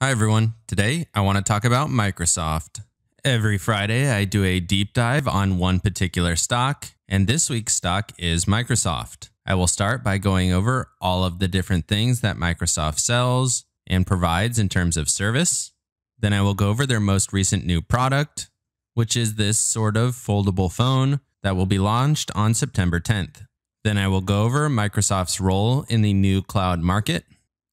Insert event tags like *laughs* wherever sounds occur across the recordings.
Hi, everyone. Today, I want to talk about Microsoft. Every Friday, I do a deep dive on one particular stock, and this week's stock is Microsoft. I will start by going over all of the different things that Microsoft sells and provides in terms of service. Then I will go over their most recent new product, which is this sort of foldable phone that will be launched on September 10th. Then I will go over Microsoft's role in the new cloud market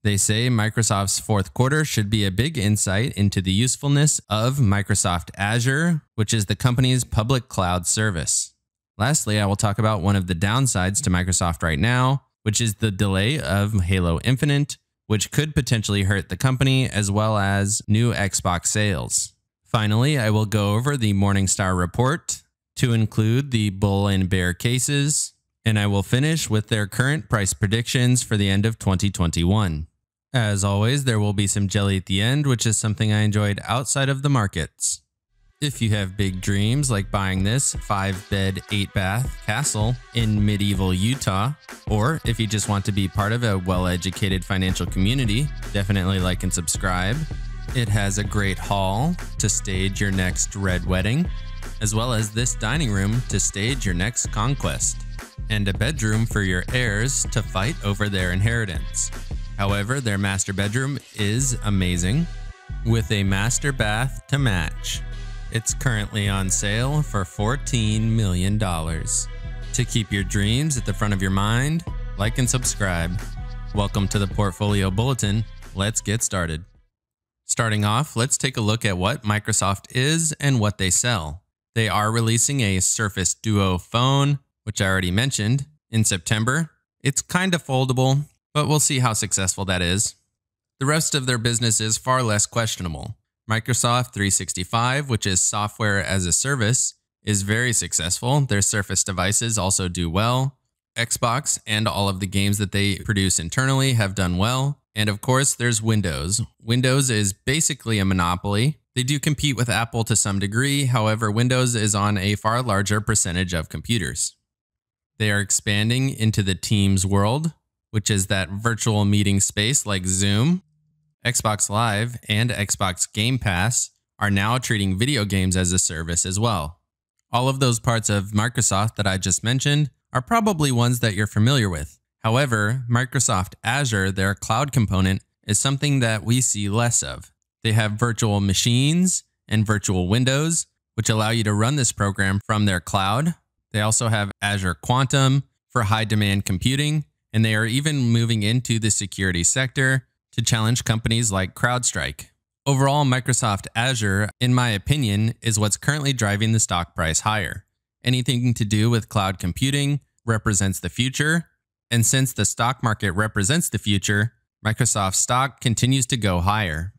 they say Microsoft's fourth quarter should be a big insight into the usefulness of Microsoft Azure, which is the company's public cloud service. Lastly, I will talk about one of the downsides to Microsoft right now, which is the delay of Halo Infinite, which could potentially hurt the company as well as new Xbox sales. Finally, I will go over the Morningstar report to include the bull and bear cases, and I will finish with their current price predictions for the end of 2021. As always, there will be some jelly at the end, which is something I enjoyed outside of the markets. If you have big dreams like buying this 5 bed, 8 bath castle in medieval Utah, or if you just want to be part of a well educated financial community, definitely like and subscribe. It has a great hall to stage your next red wedding, as well as this dining room to stage your next conquest, and a bedroom for your heirs to fight over their inheritance. However, their master bedroom is amazing with a master bath to match. It's currently on sale for $14 million. To keep your dreams at the front of your mind, like and subscribe. Welcome to the Portfolio Bulletin. Let's get started. Starting off, let's take a look at what Microsoft is and what they sell. They are releasing a Surface Duo phone, which I already mentioned, in September. It's kind of foldable, but we'll see how successful that is. The rest of their business is far less questionable. Microsoft 365, which is software as a service, is very successful. Their Surface devices also do well. Xbox and all of the games that they produce internally have done well. And of course, there's Windows. Windows is basically a monopoly. They do compete with Apple to some degree, however, Windows is on a far larger percentage of computers. They are expanding into the Teams world, which is that virtual meeting space like Zoom, Xbox Live, and Xbox Game Pass are now treating video games as a service as well. All of those parts of Microsoft that I just mentioned are probably ones that you're familiar with. However, Microsoft Azure, their cloud component, is something that we see less of. They have virtual machines and virtual windows, which allow you to run this program from their cloud. They also have Azure Quantum for high demand computing, and they are even moving into the security sector to challenge companies like CrowdStrike. Overall, Microsoft Azure, in my opinion, is what's currently driving the stock price higher. Anything to do with cloud computing represents the future, and since the stock market represents the future, Microsoft stock continues to go higher.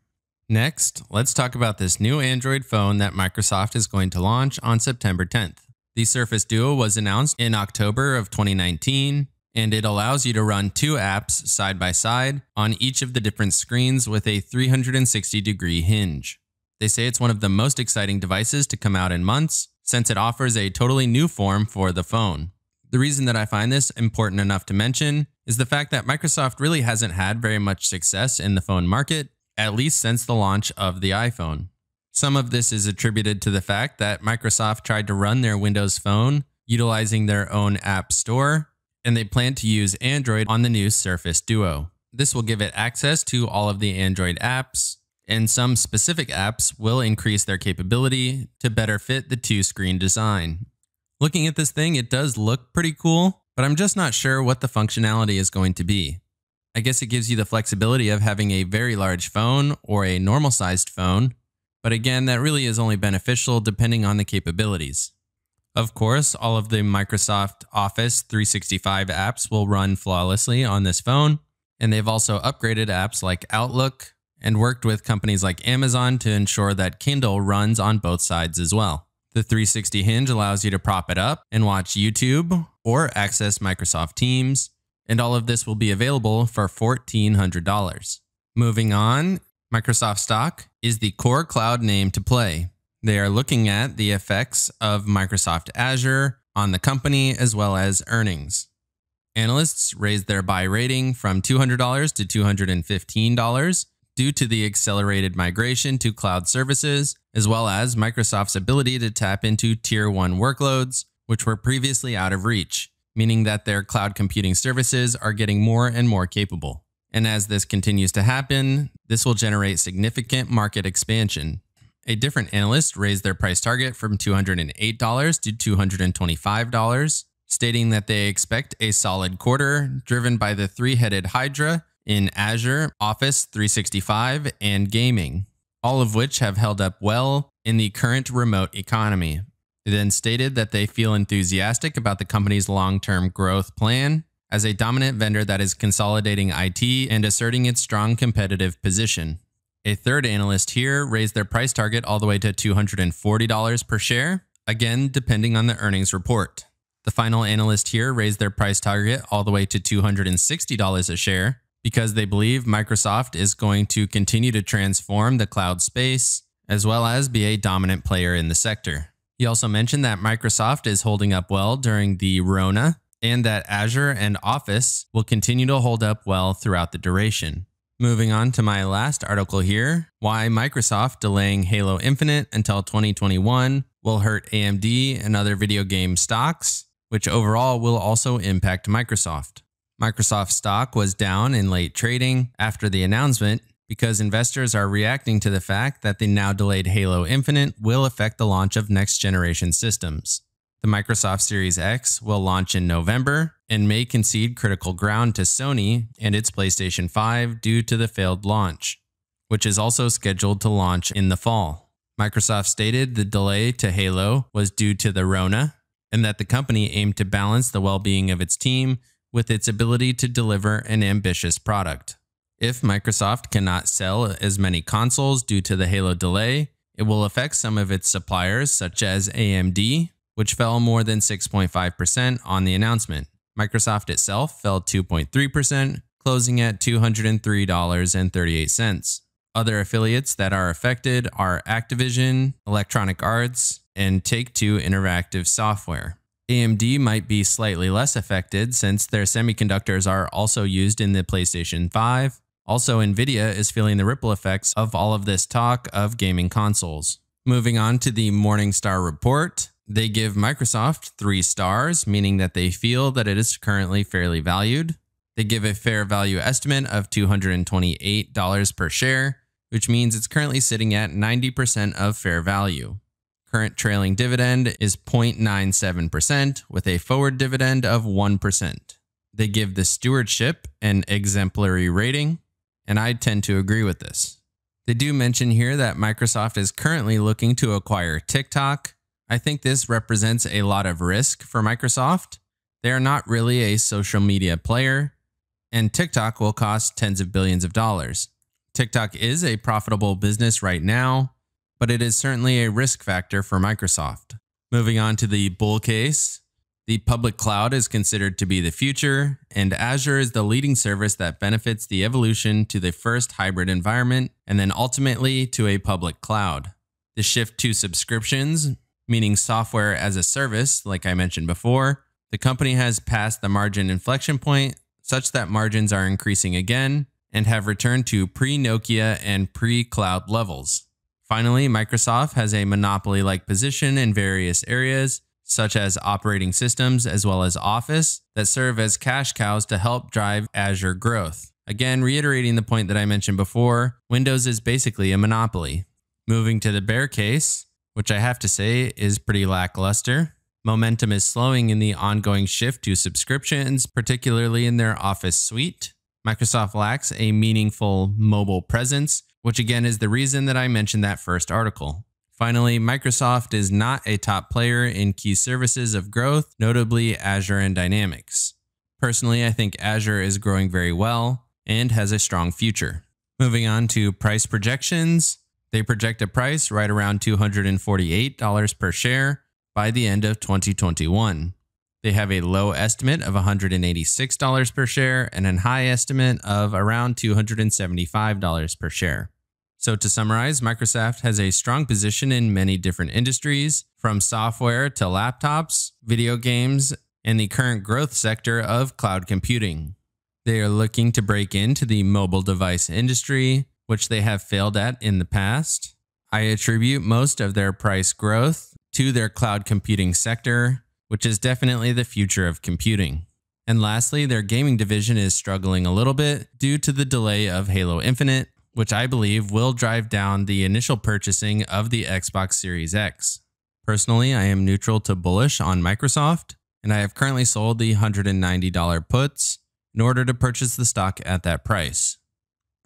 Next, let's talk about this new Android phone that Microsoft is going to launch on September 10th. The Surface Duo was announced in October of 2019, and it allows you to run two apps side by side on each of the different screens with a 360 degree hinge. They say it's one of the most exciting devices to come out in months since it offers a totally new form for the phone. The reason that I find this important enough to mention is the fact that Microsoft really hasn't had very much success in the phone market, at least since the launch of the iPhone. Some of this is attributed to the fact that Microsoft tried to run their Windows Phone utilizing their own App Store, and they plan to use Android on the new Surface Duo. This will give it access to all of the Android apps, and some specific apps will increase their capability to better fit the two screen design. Looking at this thing, it does look pretty cool, but I'm just not sure what the functionality is going to be. I guess it gives you the flexibility of having a very large phone or a normal sized phone, but again, that really is only beneficial depending on the capabilities. Of course, all of the Microsoft Office 365 apps will run flawlessly on this phone, and they've also upgraded apps like Outlook and worked with companies like Amazon to ensure that Kindle runs on both sides as well. The 360 Hinge allows you to prop it up and watch YouTube or access Microsoft Teams, and all of this will be available for $1,400. Moving on, Microsoft Stock is the core cloud name to play they are looking at the effects of Microsoft Azure on the company as well as earnings. Analysts raised their buy rating from $200 to $215 due to the accelerated migration to cloud services, as well as Microsoft's ability to tap into Tier 1 workloads, which were previously out of reach, meaning that their cloud computing services are getting more and more capable. And as this continues to happen, this will generate significant market expansion. A different analyst raised their price target from $208 to $225, stating that they expect a solid quarter driven by the three headed Hydra in Azure, Office 365, and gaming, all of which have held up well in the current remote economy. They then stated that they feel enthusiastic about the company's long term growth plan as a dominant vendor that is consolidating IT and asserting its strong competitive position. A third analyst here raised their price target all the way to $240 per share, again, depending on the earnings report. The final analyst here raised their price target all the way to $260 a share because they believe Microsoft is going to continue to transform the cloud space as well as be a dominant player in the sector. He also mentioned that Microsoft is holding up well during the Rona and that Azure and Office will continue to hold up well throughout the duration. Moving on to my last article here Why Microsoft delaying Halo Infinite until 2021 will hurt AMD and other video game stocks, which overall will also impact Microsoft. Microsoft stock was down in late trading after the announcement because investors are reacting to the fact that the now delayed Halo Infinite will affect the launch of next generation systems. The Microsoft Series X will launch in November and may concede critical ground to Sony and its PlayStation 5 due to the failed launch, which is also scheduled to launch in the fall. Microsoft stated the delay to Halo was due to the Rona and that the company aimed to balance the well being of its team with its ability to deliver an ambitious product. If Microsoft cannot sell as many consoles due to the Halo delay, it will affect some of its suppliers, such as AMD, which fell more than 6.5% on the announcement. Microsoft itself fell 2.3%, closing at $203.38. Other affiliates that are affected are Activision, Electronic Arts, and Take Two Interactive Software. AMD might be slightly less affected since their semiconductors are also used in the PlayStation 5. Also, Nvidia is feeling the ripple effects of all of this talk of gaming consoles. Moving on to the Morningstar report. They give Microsoft three stars, meaning that they feel that it is currently fairly valued. They give a fair value estimate of $228 per share, which means it's currently sitting at 90% of fair value. Current trailing dividend is 0.97%, with a forward dividend of 1%. They give the stewardship an exemplary rating, and I tend to agree with this. They do mention here that Microsoft is currently looking to acquire TikTok, I think this represents a lot of risk for Microsoft. They are not really a social media player, and TikTok will cost tens of billions of dollars. TikTok is a profitable business right now, but it is certainly a risk factor for Microsoft. Moving on to the bull case, the public cloud is considered to be the future, and Azure is the leading service that benefits the evolution to the first hybrid environment and then ultimately to a public cloud. The shift to subscriptions meaning software as a service, like I mentioned before, the company has passed the margin inflection point such that margins are increasing again and have returned to pre Nokia and pre cloud levels. Finally, Microsoft has a monopoly like position in various areas, such as operating systems as well as Office, that serve as cash cows to help drive Azure growth. Again, reiterating the point that I mentioned before, Windows is basically a monopoly. Moving to the bear case, which I have to say is pretty lackluster. Momentum is slowing in the ongoing shift to subscriptions, particularly in their Office suite. Microsoft lacks a meaningful mobile presence, which again is the reason that I mentioned that first article. Finally, Microsoft is not a top player in key services of growth, notably Azure and Dynamics. Personally, I think Azure is growing very well and has a strong future. Moving on to price projections. They project a price right around $248 per share by the end of 2021. They have a low estimate of $186 per share and a high estimate of around $275 per share. So, to summarize, Microsoft has a strong position in many different industries, from software to laptops, video games, and the current growth sector of cloud computing. They are looking to break into the mobile device industry, which they have failed at in the past. I attribute most of their price growth to their cloud computing sector, which is definitely the future of computing. And lastly, their gaming division is struggling a little bit due to the delay of Halo Infinite, which I believe will drive down the initial purchasing of the Xbox Series X. Personally, I am neutral to bullish on Microsoft, and I have currently sold the $190 puts in order to purchase the stock at that price.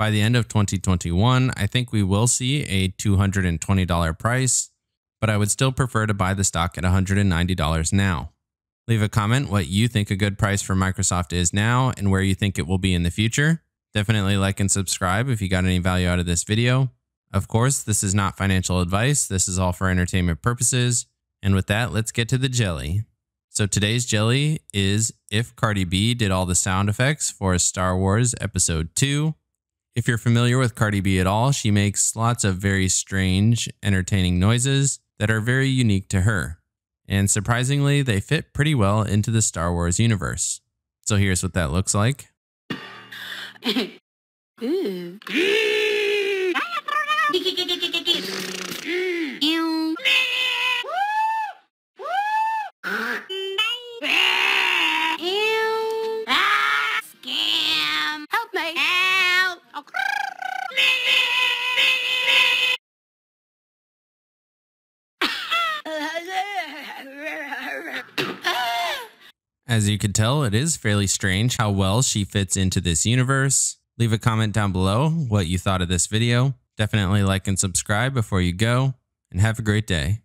By the end of 2021, I think we will see a $220 price, but I would still prefer to buy the stock at $190 now. Leave a comment what you think a good price for Microsoft is now and where you think it will be in the future. Definitely like and subscribe if you got any value out of this video. Of course, this is not financial advice. This is all for entertainment purposes. And with that, let's get to the jelly. So today's jelly is if Cardi B did all the sound effects for Star Wars Episode 2, if you're familiar with Cardi B at all, she makes lots of very strange, entertaining noises that are very unique to her. And surprisingly, they fit pretty well into the Star Wars universe. So here's what that looks like. *laughs* As you can tell, it is fairly strange how well she fits into this universe. Leave a comment down below what you thought of this video. Definitely like and subscribe before you go, and have a great day.